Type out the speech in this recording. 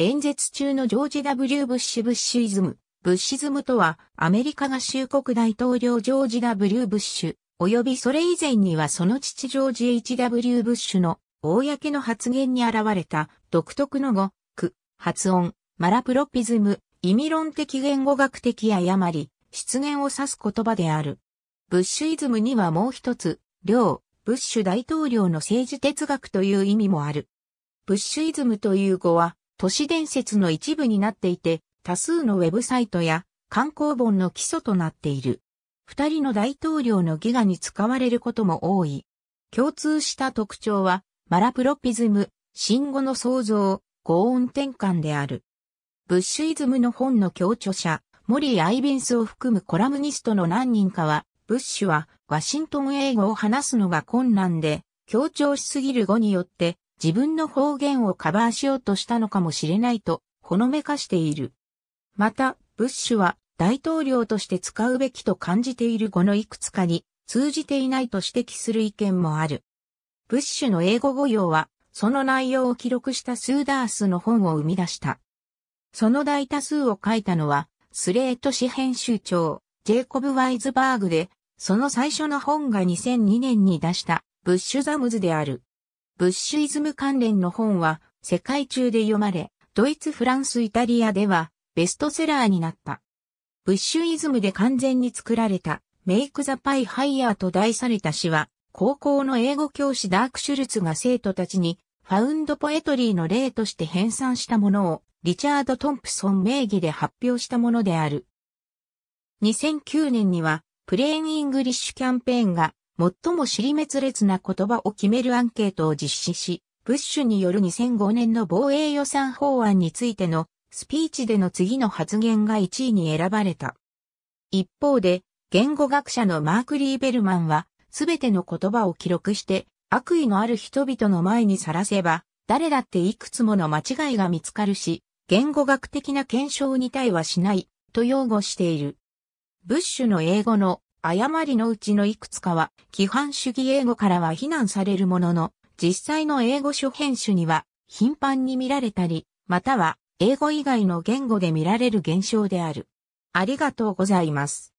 演説中のジョージ・ W・ ブッシュ・ブッシュイズム。ブッシズムとは、アメリカ合衆国大統領ジョージ・ W・ ブッシュ、およびそれ以前にはその父ジョージ・ H.W. ブッシュの、公の発言に現れた、独特の語、句、発音、マラプロピズム、意味論的言語学的誤り、失言を指す言葉である。ブッシュイズムにはもう一つ、両、ブッシュ大統領の政治哲学という意味もある。ブッシュイズムという語は、都市伝説の一部になっていて、多数のウェブサイトや観光本の基礎となっている。二人の大統領のギガに使われることも多い。共通した特徴は、マラプロピズム、新語の創造、合音転換である。ブッシュイズムの本の共著者、モリー・アイビンスを含むコラムニストの何人かは、ブッシュはワシントン英語を話すのが困難で、強調しすぎる語によって自分の方言をカバーしようとしたのかもしれないと、ほのめかしている。また、ブッシュは大統領として使うべきと感じている語のいくつかに通じていないと指摘する意見もある。ブッシュの英語語用は、その内容を記録したスーダースの本を生み出した。その大多数を書いたのは、スレート紙編集長、ジェイコブ・ワイズバーグで、その最初の本が2002年に出した、ブッシュ・ザムズである。ブッシュイズム関連の本は世界中で読まれ、ドイツ、フランス、イタリアではベストセラーになった。ブッシュイズムで完全に作られたメイク・ザ・パイ・ハイヤーと題された詩は、高校の英語教師ダーク・シュルツが生徒たちにファウンド・ポエトリーの例として編纂したものをリチャード・トンプソン名義で発表したものである。2009年にはプレーン・イングリッシュキャンペーンが最も尻滅裂な言葉を決めるアンケートを実施し、ブッシュによる2005年の防衛予算法案についてのスピーチでの次の発言が1位に選ばれた。一方で、言語学者のマーク・リーベルマンは、すべての言葉を記録して、悪意のある人々の前にさらせば、誰だっていくつもの間違いが見つかるし、言語学的な検証に対はしない、と擁護している。ブッシュの英語の誤りのうちのいくつかは、規範主義英語からは非難されるものの、実際の英語書編集には、頻繁に見られたり、または、英語以外の言語で見られる現象である。ありがとうございます。